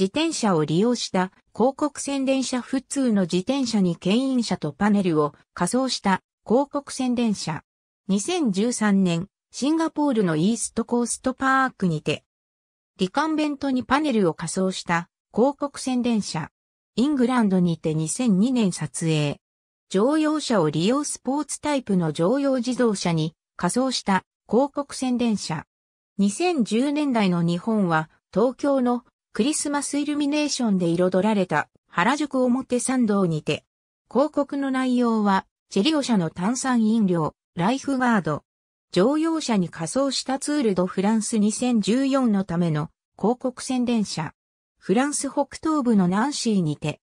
自転車を利用した広告宣伝車普通の自転車に牽引車とパネルを仮装した広告宣伝車。2013年、シンガポールのイーストコーストパークにて、リカンベントにパネルを仮装した広告宣伝車。イングランドにて2002年撮影。乗用車を利用スポーツタイプの乗用自動車に仮装した広告宣伝車。2010年代の日本は東京のクリスマスイルミネーションで彩られた原宿表参道にて、広告の内容は、チェリオ社の炭酸飲料、ライフガード、乗用車に仮装したツールドフランス2014のための広告宣伝車、フランス北東部のナンシーにて、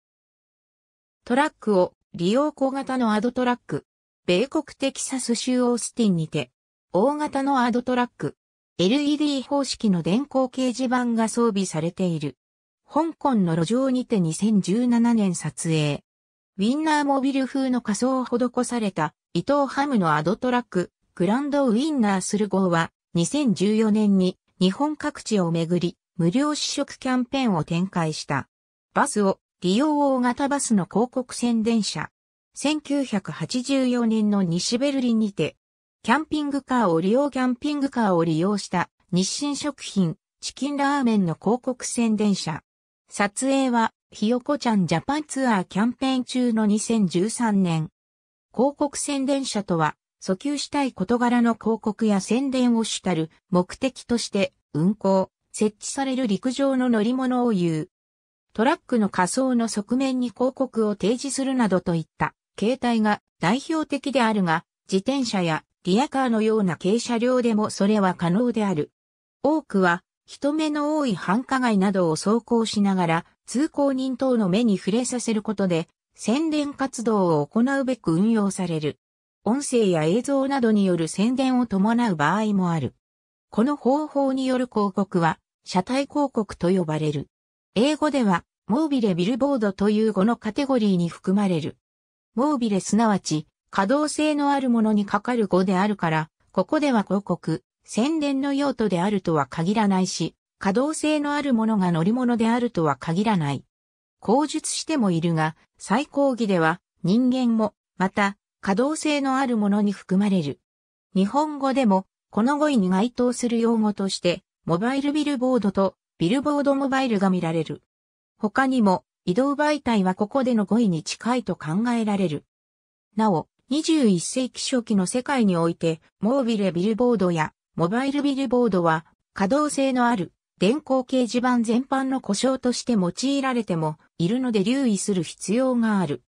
トラックを利用小型のアドトラック、米国テキサス州オースティンにて、大型のアドトラック、LED 方式の電光掲示板が装備されている。香港の路上にて2017年撮影。ウィンナーモビル風の仮装を施された伊藤ハムのアドトラック、グランドウィンナーする号は2014年に日本各地をめぐり無料試食キャンペーンを展開した。バスを利用大型バスの広告宣伝車。1984年の西ベルリンにてキャンピングカーを利用キャンピングカーを利用した日清食品チキンラーメンの広告宣伝車。撮影はひよこちゃんジャパンツアーキャンペーン中の2013年。広告宣伝車とは、訴求したい事柄の広告や宣伝を主たる目的として運行、設置される陸上の乗り物を言う。トラックの仮想の側面に広告を提示するなどといった形態が代表的であるが、自転車やリアカーのような軽車両でもそれは可能である。多くは、人目の多い繁華街などを走行しながら、通行人等の目に触れさせることで、宣伝活動を行うべく運用される。音声や映像などによる宣伝を伴う場合もある。この方法による広告は、車体広告と呼ばれる。英語では、モービレビルボードという語のカテゴリーに含まれる。モービレすなわち、可動性のあるものにかかる語であるから、ここでは広告、宣伝の用途であるとは限らないし、可動性のあるものが乗り物であるとは限らない。口述してもいるが、最高義では人間も、また、可動性のあるものに含まれる。日本語でも、この語彙に該当する用語として、モバイルビルボードとビルボードモバイルが見られる。他にも、移動媒体はここでの語彙に近いと考えられる。なお、21世紀初期の世界において、モービルビルボードやモバイルビルボードは、可動性のある電光掲示板全般の故障として用いられてもいるので留意する必要がある。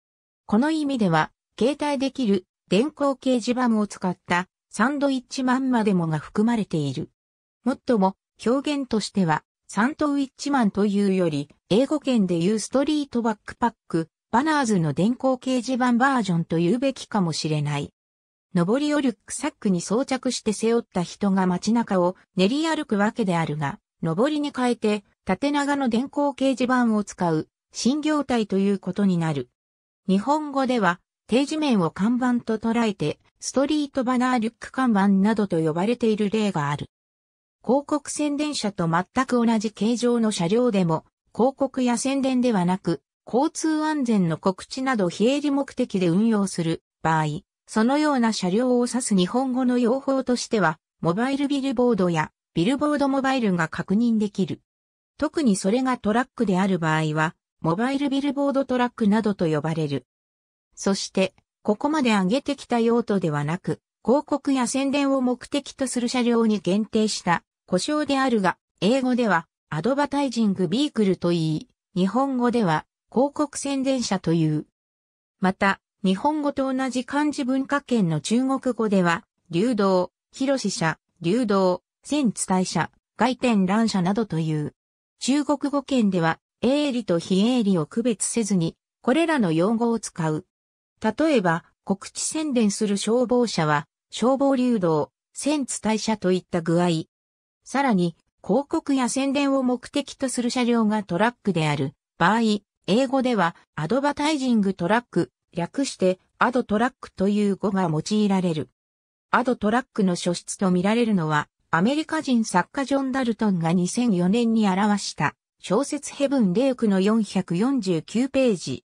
この意味では、携帯できる電光掲示板を使ったサンドイッチマンまでもが含まれている。もっとも、表現としては、サンドウィッチマンというより、英語圏でいうストリートバックパック、バナーズの電光掲示板バージョンと言うべきかもしれない。上りをリュックサックに装着して背負った人が街中を練り歩くわけであるが、上りに変えて縦長の電光掲示板を使う新業態ということになる。日本語では定時面を看板と捉えてストリートバナーリュック看板などと呼ばれている例がある。広告宣伝車と全く同じ形状の車両でも広告や宣伝ではなく交通安全の告知など非営利目的で運用する場合、そのような車両を指す日本語の用法としては、モバイルビルボードやビルボードモバイルが確認できる。特にそれがトラックである場合は、モバイルビルボードトラックなどと呼ばれる。そして、ここまで挙げてきた用途ではなく、広告や宣伝を目的とする車両に限定した故障であるが、英語ではアドバタイジングビークルといい、日本語では広告宣伝者という。また、日本語と同じ漢字文化圏の中国語では、流動、広志社、流動、戦伝社、外転乱社などという。中国語圏では、営利と非営利を区別せずに、これらの用語を使う。例えば、告知宣伝する消防車は、消防流動、戦伝社といった具合。さらに、広告や宣伝を目的とする車両がトラックである場合、英語ではアドバタイジングトラック、略してアドトラックという語が用いられる。アドトラックの初出と見られるのは、アメリカ人作家ジョン・ダルトンが2004年に表した小説ヘブン・レイクの449ページ。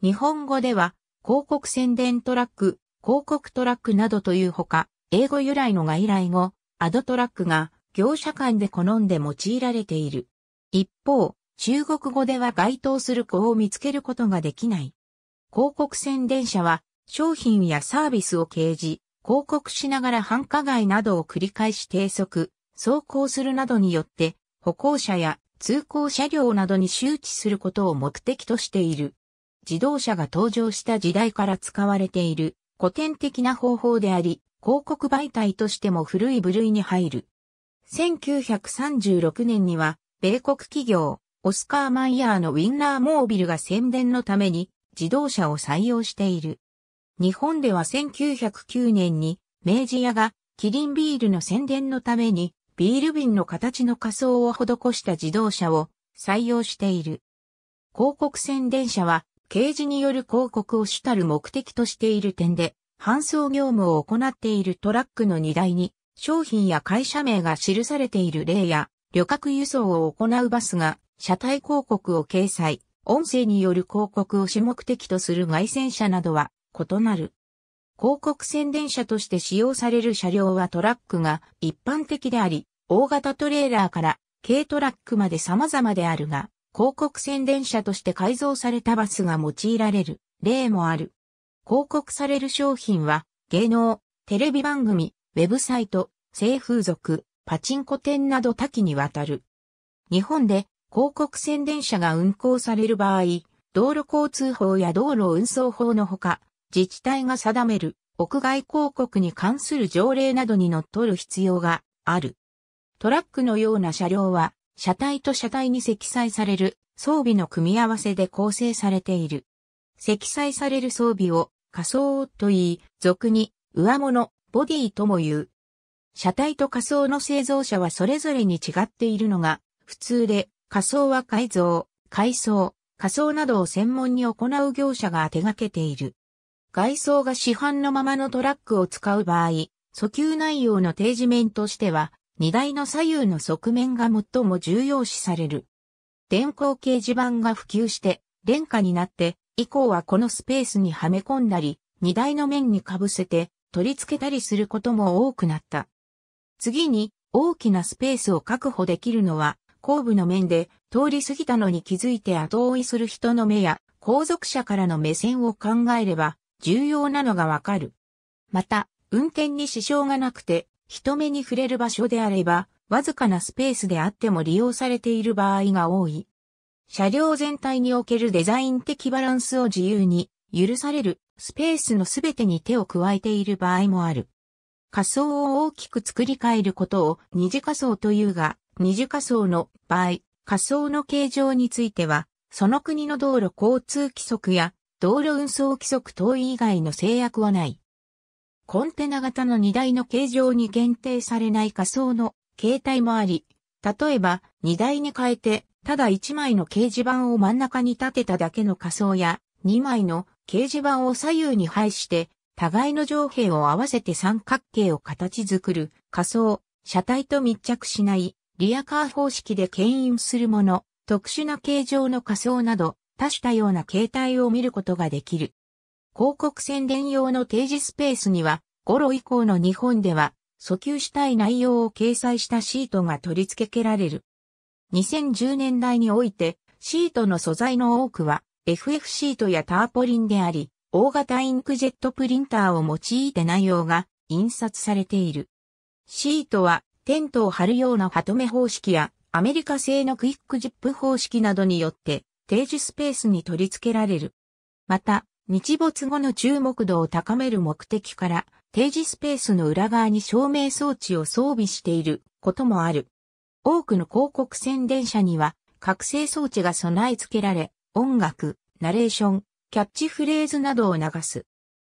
日本語では広告宣伝トラック、広告トラックなどというほか、英語由来の外来語、アドトラックが業者間で好んで用いられている。一方、中国語では該当する子を見つけることができない。広告宣伝者は商品やサービスを掲示、広告しながら繁華街などを繰り返し低速、走行するなどによって歩行者や通行車両などに周知することを目的としている。自動車が登場した時代から使われている古典的な方法であり、広告媒体としても古い部類に入る。1936年には、米国企業、オスカー・マイヤーのウィンナー・モービルが宣伝のために自動車を採用している。日本では1909年に明治屋がキリンビールの宣伝のためにビール瓶の形の仮装を施した自動車を採用している。広告宣伝車は、掲示による広告を主たる目的としている点で、搬送業務を行っているトラックの荷台に、商品や会社名が記されている例や、旅客輸送を行うバスが車体広告を掲載、音声による広告を主目的とする外線車などは異なる。広告宣伝車として使用される車両はトラックが一般的であり、大型トレーラーから軽トラックまで様々であるが、広告宣伝車として改造されたバスが用いられる例もある。広告される商品は、芸能、テレビ番組、ウェブサイト、性風俗、パチンコ店など多岐にわたる。日本で広告宣伝車が運行される場合、道路交通法や道路運送法のほか、自治体が定める屋外広告に関する条例などに則っる必要がある。トラックのような車両は、車体と車体に積載される装備の組み合わせで構成されている。積載される装備を仮想と言い、俗に上物、ボディとも言う。車体と仮想の製造者はそれぞれに違っているのが普通で、仮想は改造、改装、仮想などを専門に行う業者が手掛けている。外装が市販のままのトラックを使う場合、訴求内容の提示面としては、荷台の左右の側面が最も重要視される。電光掲示板が普及して、廉価になって、以降はこのスペースにはめ込んだり、荷台の面に被せて取り付けたりすることも多くなった。次に、大きなスペースを確保できるのは、後部の面で通り過ぎたのに気づいて後追いする人の目や後続車からの目線を考えれば重要なのがわかる。また、運転に支障がなくて人目に触れる場所であれば、わずかなスペースであっても利用されている場合が多い。車両全体におけるデザイン的バランスを自由に許されるスペースのすべてに手を加えている場合もある。仮想を大きく作り変えることを二次仮想というが、二次仮想の場合、仮想の形状については、その国の道路交通規則や道路運送規則等以外の制約はない。コンテナ型の荷台の形状に限定されない仮想の形態もあり、例えば荷台に変えて、ただ1枚の掲示板を真ん中に立てただけの仮想や、2枚の掲示板を左右に配して、互いの上辺を合わせて三角形を形作る仮想、車体と密着しないリアカー方式で牽引するもの、特殊な形状の仮想など、多種多様な形態を見ることができる。広告宣伝用の提示スペースには、ロ以降の日本では、訴求したい内容を掲載したシートが取り付けられる。2010年代において、シートの素材の多くは、FF シートやターポリンであり、大型インクジェットプリンターを用いて内容が印刷されている。シートはテントを張るようなファトメ方式やアメリカ製のクイックジップ方式などによって定時スペースに取り付けられる。また、日没後の注目度を高める目的から定時スペースの裏側に照明装置を装備していることもある。多くの広告宣伝車には覚醒装置が備え付けられ、音楽、ナレーション、キャッチフレーズなどを流す。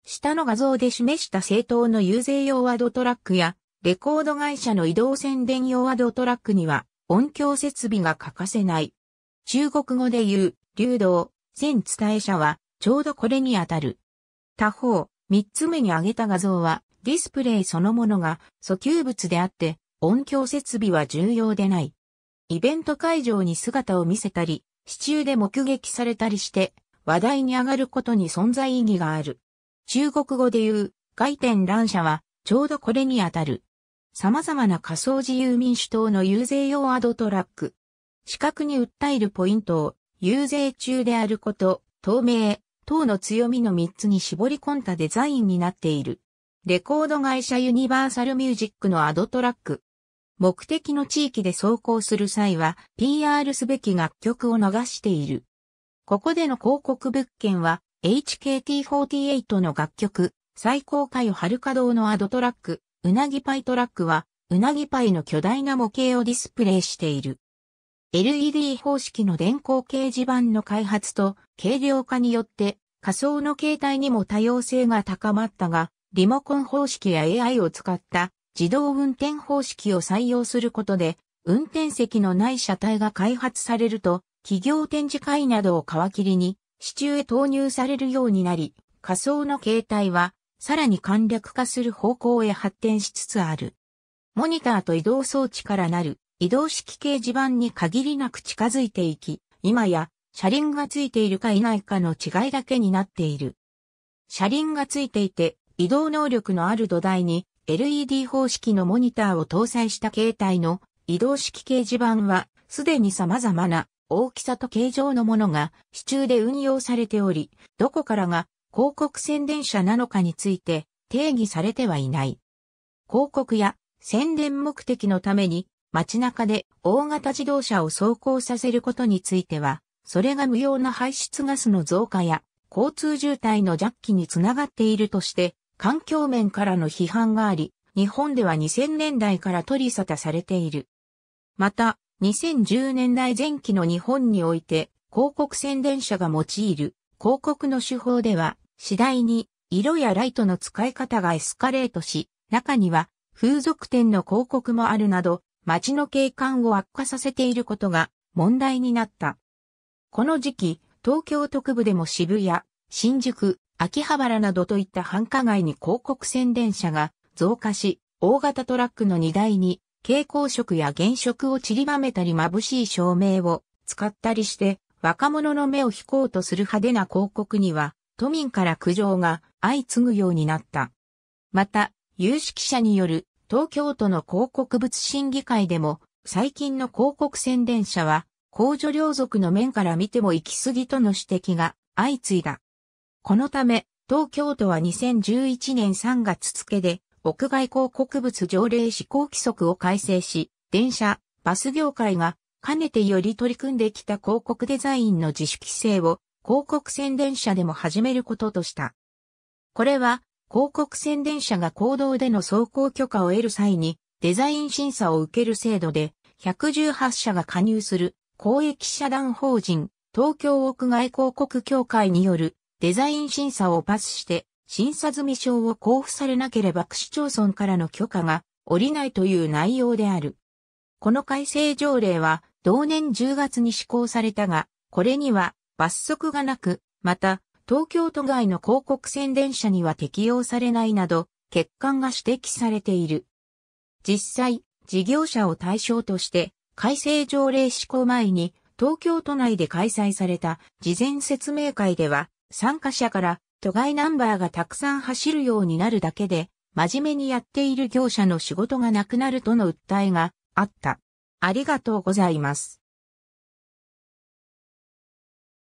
下の画像で示した政党の遊説用ワードトラックやレコード会社の移動宣伝用アドトラックには音響設備が欠かせない。中国語で言う、流動、線伝え者は、ちょうどこれにあたる。他方、三つ目に挙げた画像は、ディスプレイそのものが訴求物であって、音響設備は重要でない。イベント会場に姿を見せたり、支柱で目撃されたりして、話題に上がることに存在意義がある。中国語で言う、外転乱射は、ちょうどこれにあたる。様々な仮想自由民主党の遊説用アドトラック。資格に訴えるポイントを、遊説中であること、透明、等の強みの3つに絞り込んだデザインになっている。レコード会社ユニバーサルミュージックのアドトラック。目的の地域で走行する際は PR すべき楽曲を流している。ここでの広告物件は HKT48 の楽曲、最高回を春稼働のアドトラック、うなぎパイトラックは、うなぎパイの巨大な模型をディスプレイしている。LED 方式の電光掲示板の開発と軽量化によって仮想の形態にも多様性が高まったが、リモコン方式や AI を使った自動運転方式を採用することで、運転席のない車体が開発されると、企業展示会などを皮切りに、市中へ投入されるようになり、仮想の形態はさらに簡略化する方向へ発展しつつある。モニターと移動装置からなる移動式掲示板に限りなく近づいていき、今や車輪がついているかいないかの違いだけになっている。車輪がついていて移動能力のある土台に LED 方式のモニターを搭載した携帯の移動式掲示板はすでに様々な大きさと形状のものが支柱で運用されており、どこからが広告宣伝者なのかについて定義されてはいない。広告や宣伝目的のために街中で大型自動車を走行させることについては、それが無用な排出ガスの増加や交通渋滞の弱気につながっているとして、環境面からの批判があり、日本では2000年代から取り沙汰されている。また、2010年代前期の日本において、広告宣伝者が用いる広告の手法では、次第に色やライトの使い方がエスカレートし、中には風俗店の広告もあるなど、街の景観を悪化させていることが問題になった。この時期、東京特部でも渋谷、新宿、秋葉原などといった繁華街に広告宣伝車が増加し、大型トラックの荷台に蛍光色や原色を散りばめたり眩しい照明を使ったりして、若者の目を引こうとする派手な広告には都民から苦情が相次ぐようになった。また、有識者による東京都の広告物審議会でも、最近の広告宣伝者は、公助領族の面から見ても行き過ぎとの指摘が相次いだ。このため、東京都は2011年3月付で、屋外広告物条例施行規則を改正し、電車、バス業界が、かねてより取り組んできた広告デザインの自主規制を広告宣伝者でも始めることとした。これは、広告宣伝者が行動での走行許可を得る際に、デザイン審査を受ける制度で、118社が加入する公益社団法人東京屋外広告協会によるデザイン審査をパスして審査済証を交付されなければ区市町村からの許可が下りないという内容である。この改正条例は同年10月に施行されたが、これには罰則がなく、また、東京都外の広告宣伝者には適用されないなど、欠陥が指摘されている。実際、事業者を対象として、改正条例施行前に、東京都内で開催された事前説明会では、参加者から都外ナンバーがたくさん走るようになるだけで、真面目にやっている業者の仕事がなくなるとの訴えがあった。ありがとうございます。